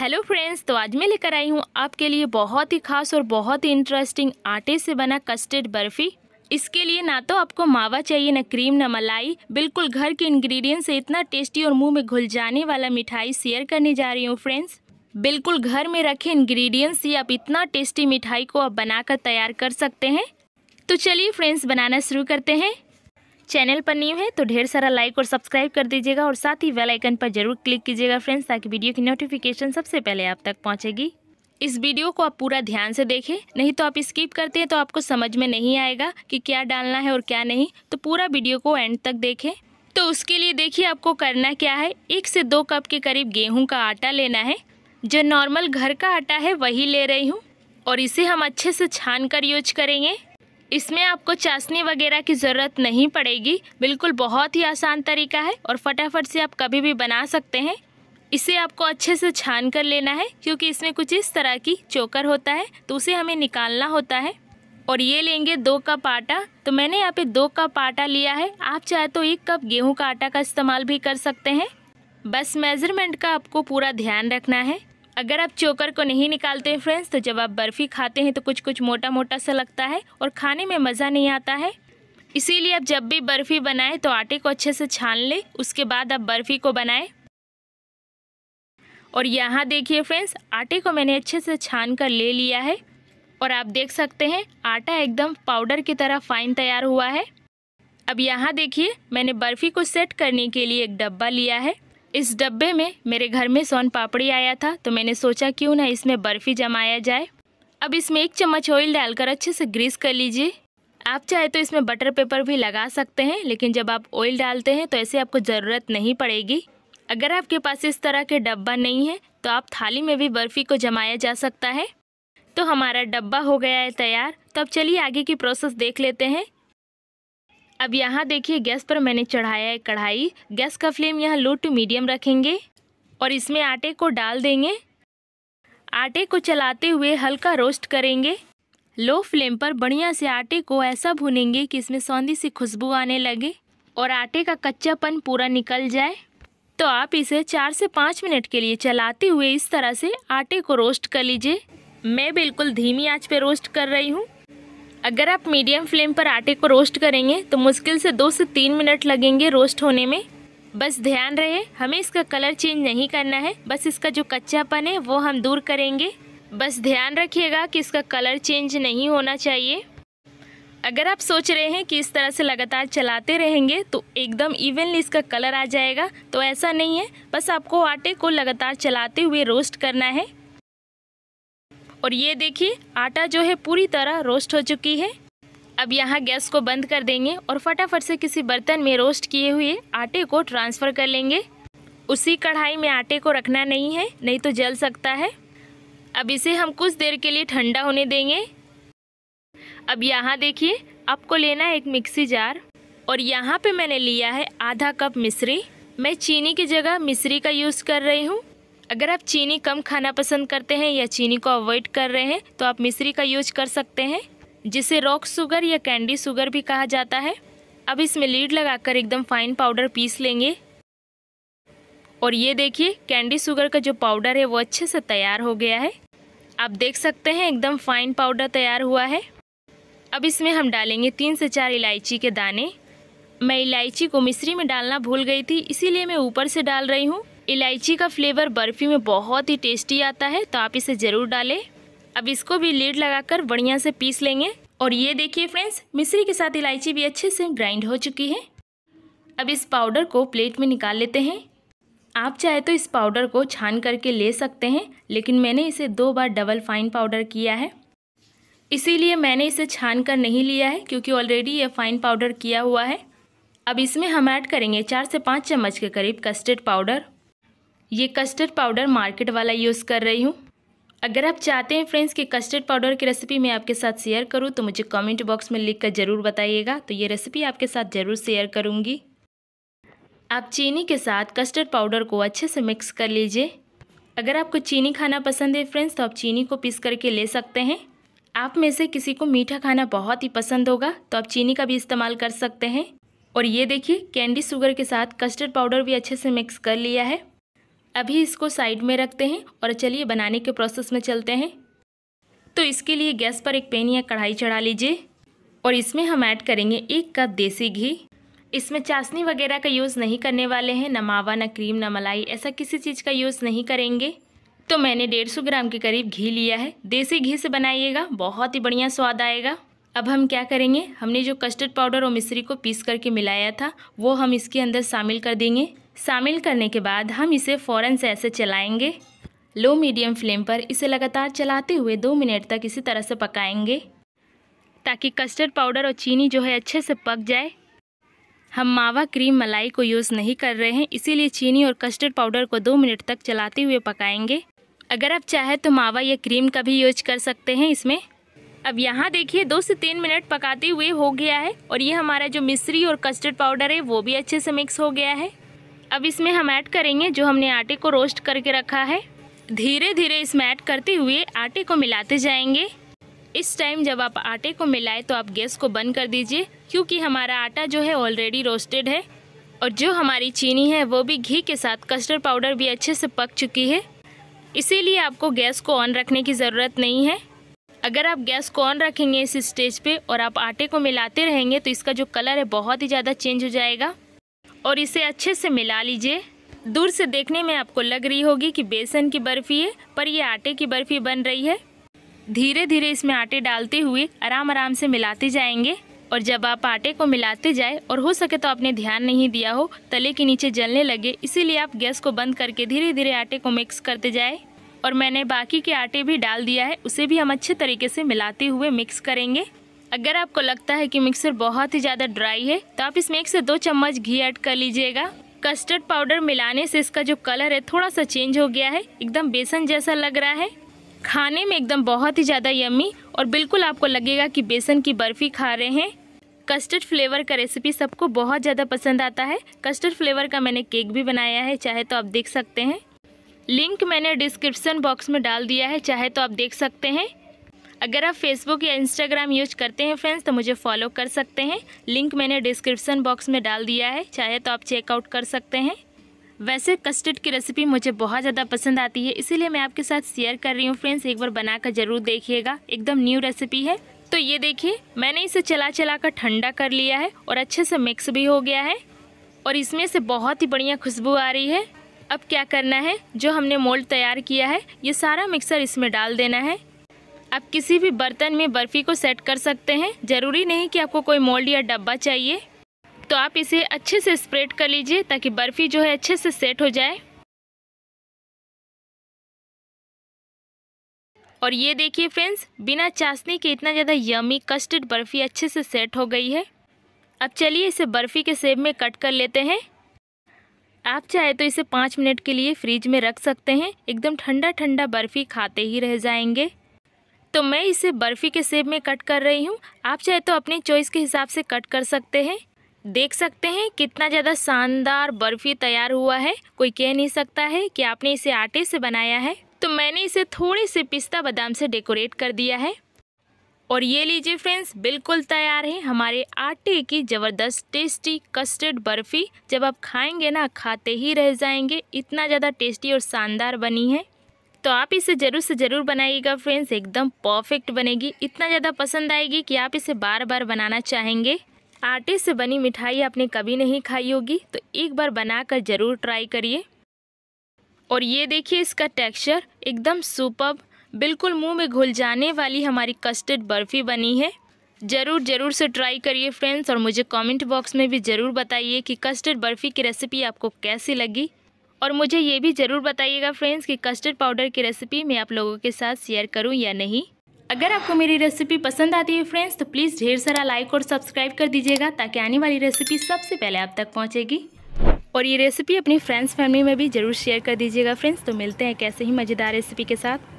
hello friends तो आज मैं लेकर आई हूँ आपके लिए बहुत ही खास और बहुत ही इंटरेस्टिंग आटे से बना कस्टर्ड बर्फ़ी इसके लिए ना तो आपको मावा चाहिए ना क्रीम ना मलाई बिल्कुल घर के इंग्रेडिएंट से इतना टेस्टी और मुंह में घुल जाने वाला मिठाई शेयर करने जा रही हूँ फ्रेंड्स बिल्कुल घर में रखे इंग्रेडिएंट्स से आप इतना टेस्टी मिठाई को आप बनाकर तैयार कर सकते हैं तो चलिए फ्रेंड्स बनाना शुरू करते हैं चैनल पर न्यू है तो ढेर सारा लाइक और सब्सक्राइब कर दीजिएगा और साथ ही बेल आइकन पर जरूर क्लिक कीजिएगा फ्रेंड्स ताकि वीडियो की नोटिफिकेशन सबसे पहले आप तक पहुंचेगी इस वीडियो को आप पूरा ध्यान से देखें नहीं तो आप स्किप करते हैं तो आपको समझ में नहीं आएगा कि क्या डालना है और क्या नहीं तो पूरा वीडियो को एंड तक देखें तो उसके लिए देखिए आपको करना क्या है एक से दो कप के करीब गेहूँ का आटा लेना है जो नॉर्मल घर का आटा है वही ले रही हूँ और इसे हम अच्छे से छान कर यूज करेंगे इसमें आपको चाशनी वगैरह की ज़रूरत नहीं पड़ेगी बिल्कुल बहुत ही आसान तरीका है और फटाफट से आप कभी भी बना सकते हैं इसे आपको अच्छे से छान कर लेना है क्योंकि इसमें कुछ इस तरह की चोकर होता है तो उसे हमें निकालना होता है और ये लेंगे दो कप आटा तो मैंने यहाँ पे दो कप आटा लिया है आप चाहे तो एक कप गेहूं का आटा का इस्तेमाल भी कर सकते हैं बस मेज़रमेंट का आपको पूरा ध्यान रखना है अगर आप चोकर को नहीं निकालते हैं फ्रेंड्स तो जब आप बर्फ़ी खाते हैं तो कुछ कुछ मोटा मोटा सा लगता है और खाने में मज़ा नहीं आता है इसीलिए आप जब भी बर्फ़ी बनाएं तो आटे को अच्छे से छान लें उसके बाद आप बर्फ़ी को बनाएं और यहाँ देखिए फ्रेंड्स आटे को मैंने अच्छे से छान कर ले लिया है और आप देख सकते हैं आटा एकदम पाउडर की तरह फाइन तैयार हुआ है अब यहाँ देखिए मैंने बर्फ़ी को सेट करने के लिए एक डब्बा लिया है इस डब्बे में मेरे घर में सोन पापड़ी आया था तो मैंने सोचा क्यों ना इसमें बर्फ़ी जमाया जाए अब इसमें एक चम्मच ऑयल डालकर अच्छे से ग्रीस कर लीजिए आप चाहे तो इसमें बटर पेपर भी लगा सकते हैं लेकिन जब आप ऑयल डालते हैं तो ऐसे आपको ज़रूरत नहीं पड़ेगी अगर आपके पास इस तरह के डब्बा नहीं है तो आप थाली में भी बर्फ़ी को जमाया जा सकता है तो हमारा डब्बा हो गया है तैयार तो अब चलिए आगे की प्रोसेस देख लेते हैं अब यहाँ देखिए गैस पर मैंने चढ़ाया है कढ़ाई गैस का फ्लेम यहाँ लो टू मीडियम रखेंगे और इसमें आटे को डाल देंगे आटे को चलाते हुए हल्का रोस्ट करेंगे लो फ्लेम पर बढ़िया से आटे को ऐसा भुनेंगे कि इसमें सौंधी सी खुशबू आने लगे और आटे का कच्चापन पूरा निकल जाए तो आप इसे चार से पाँच मिनट के लिए चलाते हुए इस तरह से आटे को रोस्ट कर लीजिए मैं बिल्कुल धीमी आंच पे रोस्ट कर रही हूँ अगर आप मीडियम फ्लेम पर आटे को रोस्ट करेंगे तो मुश्किल से दो से तीन मिनट लगेंगे रोस्ट होने में बस ध्यान रहे हमें इसका कलर चेंज नहीं करना है बस इसका जो कच्चापन है वो हम दूर करेंगे बस ध्यान रखिएगा कि इसका कलर चेंज नहीं होना चाहिए अगर आप सोच रहे हैं कि इस तरह से लगातार चलाते रहेंगे तो एकदम इवनली इसका कलर आ जाएगा तो ऐसा नहीं है बस आपको आटे को लगातार चलाते हुए रोस्ट करना है और ये देखिए आटा जो है पूरी तरह रोस्ट हो चुकी है अब यहाँ गैस को बंद कर देंगे और फटाफट से किसी बर्तन में रोस्ट किए हुए आटे को ट्रांसफ़र कर लेंगे उसी कढ़ाई में आटे को रखना नहीं है नहीं तो जल सकता है अब इसे हम कुछ देर के लिए ठंडा होने देंगे अब यहाँ देखिए आपको लेना है एक मिक्सी जार और यहाँ पे मैंने लिया है आधा कप मिश्री मैं चीनी की जगह मिश्री का यूज़ कर रही हूँ अगर आप चीनी कम खाना पसंद करते हैं या चीनी को अवॉइड कर रहे हैं तो आप मिश्री का यूज कर सकते हैं जिसे रॉक शुगर या कैंडी शुगर भी कहा जाता है अब इसमें लीड लगाकर एकदम फाइन पाउडर पीस लेंगे और ये देखिए कैंडी शुगर का जो पाउडर है वो अच्छे से तैयार हो गया है आप देख सकते हैं एकदम फाइन पाउडर तैयार हुआ है अब इसमें हम डालेंगे तीन से चार इलायची के दाने मैं इलायची को मिश्री में डालना भूल गई थी इसीलिए मैं ऊपर से डाल रही हूँ इलायची का फ्लेवर बर्फ़ी में बहुत ही टेस्टी आता है तो आप इसे ज़रूर डालें अब इसको भी लीड लगाकर बढ़िया से पीस लेंगे और ये देखिए फ्रेंड्स मिश्री के साथ इलायची भी अच्छे से ग्राइंड हो चुकी है अब इस पाउडर को प्लेट में निकाल लेते हैं आप चाहे तो इस पाउडर को छान करके ले सकते हैं लेकिन मैंने इसे दो बार डबल फाइन पाउडर किया है इसीलिए मैंने इसे छान कर नहीं लिया है क्योंकि ऑलरेडी ये फाइन पाउडर किया हुआ है अब इसमें हम ऐड करेंगे चार से पाँच चम्मच के करीब कस्टर्ड पाउडर ये कस्टर्ड पाउडर मार्केट वाला यूज़ कर रही हूँ अगर आप चाहते हैं फ्रेंड्स कि कस्टर्ड पाउडर की रेसिपी मैं आपके साथ शेयर करूँ तो मुझे कमेंट बॉक्स में लिख कर ज़रूर बताइएगा तो ये रेसिपी आपके साथ ज़रूर शेयर करूँगी आप चीनी के साथ कस्टर्ड पाउडर को अच्छे से मिक्स कर लीजिए अगर आपको चीनी खाना पसंद है फ्रेंड्स तो आप चीनी को पीस करके ले सकते हैं आप में से किसी को मीठा खाना बहुत ही पसंद होगा तो आप चीनी का भी इस्तेमाल कर सकते हैं और ये देखिए कैंडी शुगर के साथ कस्टर्ड पाउडर भी अच्छे से मिक्स कर लिया है अभी इसको साइड में रखते हैं और चलिए बनाने के प्रोसेस में चलते हैं तो इसके लिए गैस पर एक पेन या कढ़ाई चढ़ा लीजिए और इसमें हम ऐड करेंगे एक कप देसी घी इसमें चाशनी वगैरह का यूज़ नहीं करने वाले हैं ना मावा ना क्रीम ना मलाई ऐसा किसी चीज़ का यूज़ नहीं करेंगे तो मैंने डेढ़ सौ ग्राम के करीब घी लिया है देसी घी से बनाइएगा बहुत ही बढ़िया स्वाद आएगा अब हम क्या करेंगे हमने जो कस्टर्ड पाउडर और मिश्री को पीस करके मिलाया था वो हम इसके अंदर शामिल कर देंगे शामिल करने के बाद हम इसे फ़ौरन से ऐसे चलाएंगे लो मीडियम फ्लेम पर इसे लगातार चलाते हुए दो मिनट तक इसी तरह से पकाएंगे ताकि कस्टर्ड पाउडर और चीनी जो है अच्छे से पक जाए हम मावा क्रीम मलाई को यूज़ नहीं कर रहे हैं इसीलिए चीनी और कस्टर्ड पाउडर को दो मिनट तक चलाते हुए पकाएंगे अगर आप चाहें तो मावा या क्रीम का भी यूज कर सकते हैं इसमें अब यहाँ देखिए दो से तीन मिनट पकाते हुए हो गया है और ये हमारा जो मिश्री और कस्टर्ड पाउडर है वो भी अच्छे से मिक्स हो गया है अब इसमें हम ऐड करेंगे जो हमने आटे को रोस्ट करके रखा है धीरे धीरे इसमें ऐड करते हुए आटे को मिलाते जाएंगे इस टाइम जब आप आटे को मिलाएं तो आप गैस को बंद कर दीजिए क्योंकि हमारा आटा जो है ऑलरेडी रोस्टेड है और जो हमारी चीनी है वो भी घी के साथ कस्टर्ड पाउडर भी अच्छे से पक चुकी है इसीलिए आपको गैस को ऑन रखने की ज़रूरत नहीं है अगर आप गैस को ऑन रखेंगे इस स्टेज पे और आप आटे को मिलाते रहेंगे तो इसका जो कलर है बहुत ही ज़्यादा चेंज हो जाएगा और इसे अच्छे से मिला लीजिए दूर से देखने में आपको लग रही होगी कि बेसन की बर्फ़ी है पर यह आटे की बर्फ़ी बन रही है धीरे धीरे इसमें आटे डालते हुए आराम आराम से मिलाते जाएंगे और जब आप आटे को मिलाते जाए और हो सके तो आपने ध्यान नहीं दिया हो तले के नीचे जलने लगे इसीलिए आप गैस को बंद करके धीरे धीरे आटे को मिक्स करते जाए और मैंने बाकी के आटे भी डाल दिया है उसे भी हम अच्छे तरीके से मिलाते हुए मिक्स करेंगे अगर आपको लगता है कि मिक्सर बहुत ही ज़्यादा ड्राई है तो आप इसमें एक से दो चम्मच घी ऐड कर लीजिएगा कस्टर्ड पाउडर मिलाने से इसका जो कलर है थोड़ा सा चेंज हो गया है एकदम बेसन जैसा लग रहा है खाने में एकदम बहुत ही ज़्यादा यम्मी और बिल्कुल आपको लगेगा कि बेसन की बर्फ़ी खा रहे हैं कस्टर्ड फ्लेवर का रेसिपी सबको बहुत ज़्यादा पसंद आता है कस्टर्ड फ्लेवर का मैंने केक भी बनाया है चाहे तो आप देख सकते हैं लिंक मैंने डिस्क्रिप्सन बॉक्स में डाल दिया है चाहे तो आप देख सकते हैं अगर आप फेसबुक या इंस्टाग्राम यूज करते हैं फ्रेंड्स तो मुझे फॉलो कर सकते हैं लिंक मैंने डिस्क्रिप्सन बॉक्स में डाल दिया है चाहे तो आप चेकआउट कर सकते हैं वैसे कस्टर्ड की रेसिपी मुझे बहुत ज़्यादा पसंद आती है इसीलिए मैं आपके साथ शेयर कर रही हूँ फ्रेंड्स एक बार बनाकर ज़रूर देखिएगा एकदम न्यू रेसिपी है तो ये देखिए मैंने इसे चला चला कर ठंडा कर लिया है और अच्छे से मिक्स भी हो गया है और इसमें से बहुत ही बढ़िया खुशबू आ रही है अब क्या करना है जो हमने मोल्ड तैयार किया है ये सारा मिक्सर इसमें डाल देना है आप किसी भी बर्तन में बर्फ़ी को सेट कर सकते हैं ज़रूरी नहीं कि आपको कोई मोल्ड या डब्बा चाहिए तो आप इसे अच्छे से स्प्रेड कर लीजिए ताकि बर्फ़ी जो है अच्छे से सेट हो जाए और ये देखिए फ्रेंड्स बिना चाशनी के इतना ज़्यादा यमी कस्टर्ड बर्फ़ी अच्छे से सेट हो गई है अब चलिए इसे बर्फ़ी के सेब में कट कर लेते हैं आप चाहे तो इसे पाँच मिनट के लिए फ्रिज में रख सकते हैं एकदम ठंडा ठंडा बर्फ़ी खाते ही रह जाएंगे तो मैं इसे बर्फ़ी के सेब में कट कर रही हूँ आप चाहे तो अपनी चॉइस के हिसाब से कट कर सकते हैं देख सकते हैं कितना ज़्यादा शानदार बर्फ़ी तैयार हुआ है कोई कह नहीं सकता है कि आपने इसे आटे से बनाया है तो मैंने इसे थोड़े से पिस्ता बादाम से डेकोरेट कर दिया है और ये लीजिए फ्रेंड्स बिल्कुल तैयार है हमारे आटे की ज़बरदस्त टेस्टी कस्टर्ड बर्फ़ी जब आप खाएंगे ना खाते ही रह जाएंगे इतना ज़्यादा टेस्टी और शानदार बनी है तो आप इसे ज़रूर से ज़रूर बनाइएगा फ्रेंड्स एकदम परफेक्ट बनेगी इतना ज़्यादा पसंद आएगी कि आप इसे बार बार बनाना चाहेंगे आटे से बनी मिठाई आपने कभी नहीं खाई होगी तो एक बार बनाकर ज़रूर ट्राई करिए और ये देखिए इसका टेक्सचर एकदम सुपर बिल्कुल मुंह में घुल जाने वाली हमारी कस्टर्ड बर्फ़ी बनी है ज़रूर ज़रूर से ट्राई करिए फ्रेंड्स और मुझे कमेंट बॉक्स में भी ज़रूर बताइए कि कस्टर्ड बर्फ़ी की रेसिपी आपको कैसी लगी और मुझे ये भी ज़रूर बताइएगा फ्रेंड्स कि कस्टर्ड पाउडर की रेसिपी मैं आप लोगों के साथ शेयर करूँ या नहीं अगर आपको मेरी रेसिपी पसंद आती है फ्रेंड्स तो प्लीज़ ढेर सारा लाइक और सब्सक्राइब कर दीजिएगा ताकि आने वाली रेसिपी सबसे पहले आप तक पहुँचेगी और ये रेसिपी अपनी फ्रेंड्स फैमिली में भी ज़रूर शेयर कर दीजिएगा फ्रेंड्स तो मिलते हैं कैसे ही मज़ेदार रेसिपी के साथ